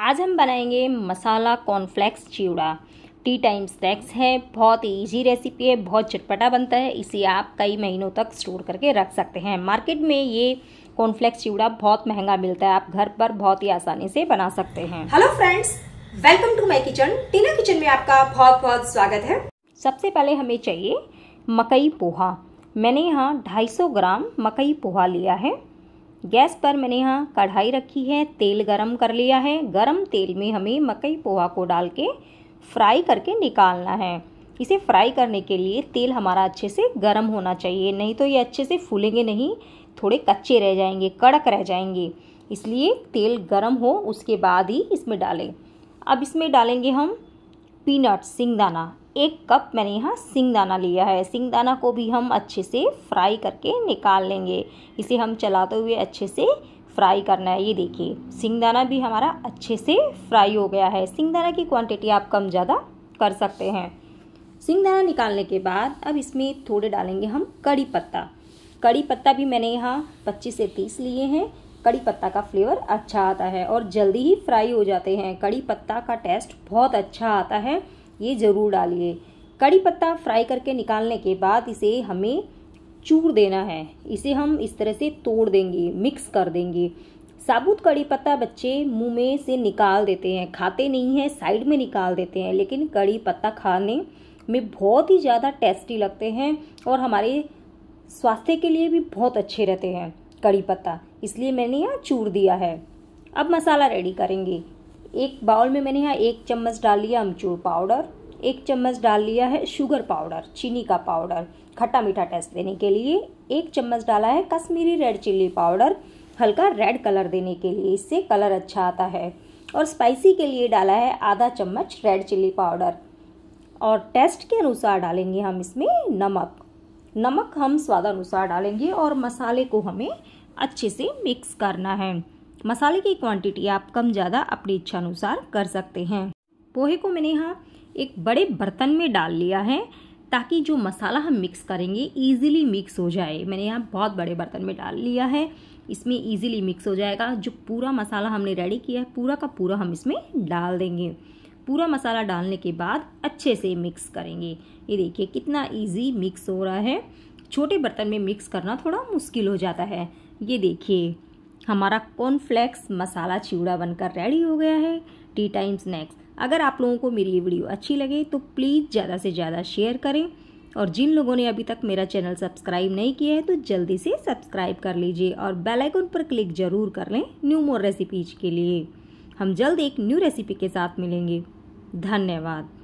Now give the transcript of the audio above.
आज हम बनाएंगे masala cornflakes chivda tea time snacks है बहुत ही ईजी रेसिपी है बहुत चटपटा बनता है इसे आप कई महीनों तक स्टोर करके रख सकते हैं मार्केट में ये कॉर्नफ्लैक्स चिवड़ा बहुत महंगा मिलता है आप घर पर बहुत ही आसानी से बना सकते हैं hello friends welcome to my kitchen Tina kitchen में आपका बहुत बहुत स्वागत है सबसे पहले हमें चाहिए मकई पोहा मैंने यहाँ 250 ग्राम मकई पोहा लिया है गैस पर मैंने यहाँ कढ़ाई रखी है तेल गरम कर लिया है गरम तेल में हमें मकई पोहा को डाल के फ्राई करके निकालना है इसे फ्राई करने के लिए तेल हमारा अच्छे से गर्म होना चाहिए नहीं तो ये अच्छे से फूलेंगे नहीं थोड़े कच्चे रह जाएंगे कड़क रह जाएंगे इसलिए तेल गर्म हो उसके बाद ही इसमें डालें अब इसमें डालेंगे हम पीनट सिंगदाना एक कप मैंने यहाँ सिंगदाना लिया है सिंगदाना को भी हम अच्छे से फ्राई करके निकाल लेंगे इसे हम चलाते हुए अच्छे से फ्राई करना है ये देखिए सिंगदाना भी हमारा अच्छे से फ्राई हो गया है सिंगदाना की क्वांटिटी आप कम ज़्यादा कर सकते हैं सिंगदाना निकालने के बाद अब इसमें थोड़े डालेंगे हम कड़ी पत्ता कड़ी पत्ता भी मैंने यहाँ पच्चीस से तीस लिए हैं कड़ी पत्ता का फ्लेवर अच्छा आता है और जल्दी ही फ्राई हो जाते हैं कड़ी पत्ता का टेस्ट बहुत अच्छा आता है ये ज़रूर डालिए कड़ी पत्ता फ्राई करके निकालने के बाद इसे हमें चूर देना है इसे हम इस तरह से तोड़ देंगे मिक्स कर देंगे साबुत कड़ी पत्ता बच्चे मुंह में से निकाल देते हैं खाते नहीं हैं साइड में निकाल देते हैं लेकिन कड़ी पत्ता खाने में बहुत ही ज़्यादा टेस्टी लगते हैं और हमारे स्वास्थ्य के लिए भी बहुत अच्छे रहते हैं कड़ी पत्ता इसलिए मैंने यहाँ चूर दिया है अब मसाला रेडी करेंगे एक बाउल में मैंने यहाँ एक चम्मच डाल लिया अमचूर पाउडर एक चम्मच डाल लिया है शुगर पाउडर चीनी का पाउडर खट्टा मीठा टेस्ट देने के लिए एक चम्मच डाला है कश्मीरी रेड चिल्ली पाउडर हल्का रेड कलर देने के लिए इससे कलर अच्छा आता है और स्पाइसी के लिए डाला है आधा चम्मच रेड चिल्ली पाउडर और टेस्ट के अनुसार डालेंगे हम इसमें नमक नमक हम स्वादानुसार डालेंगे और मसाले को हमें अच्छे से मिक्स करना है मसाले की क्वांटिटी आप कम ज़्यादा अपनी इच्छानुसार कर सकते हैं पोहे को मैंने यहाँ एक बड़े बर्तन में डाल लिया है ताकि जो मसाला हम मिक्स करेंगे इजीली मिक्स हो जाए मैंने यहाँ बहुत बड़े बर्तन में डाल लिया है इसमें इजीली मिक्स हो जाएगा जो पूरा मसाला हमने रेडी किया है पूरा का पूरा हम इसमें डाल देंगे पूरा मसाला डालने के बाद अच्छे से मिक्स करेंगे ये देखिए कितना इजी मिक्स हो रहा है छोटे बर्तन में मिक्स करना थोड़ा मुश्किल हो जाता है ये देखिए हमारा कॉर्नफ्लेक्स मसाला चिवड़ा बनकर रेडी हो गया है टी टाइम स्नैक्स अगर आप लोगों को मेरी ये वीडियो अच्छी लगे तो प्लीज़ ज़्यादा से ज़्यादा शेयर करें और जिन लोगों ने अभी तक मेरा चैनल सब्सक्राइब नहीं किया है तो जल्दी से सब्सक्राइब कर लीजिए और बेल आइकन पर क्लिक जरूर कर लें न्यू मोर रेसिपीज के लिए हम जल्द एक न्यू रेसिपी के साथ मिलेंगे धन्यवाद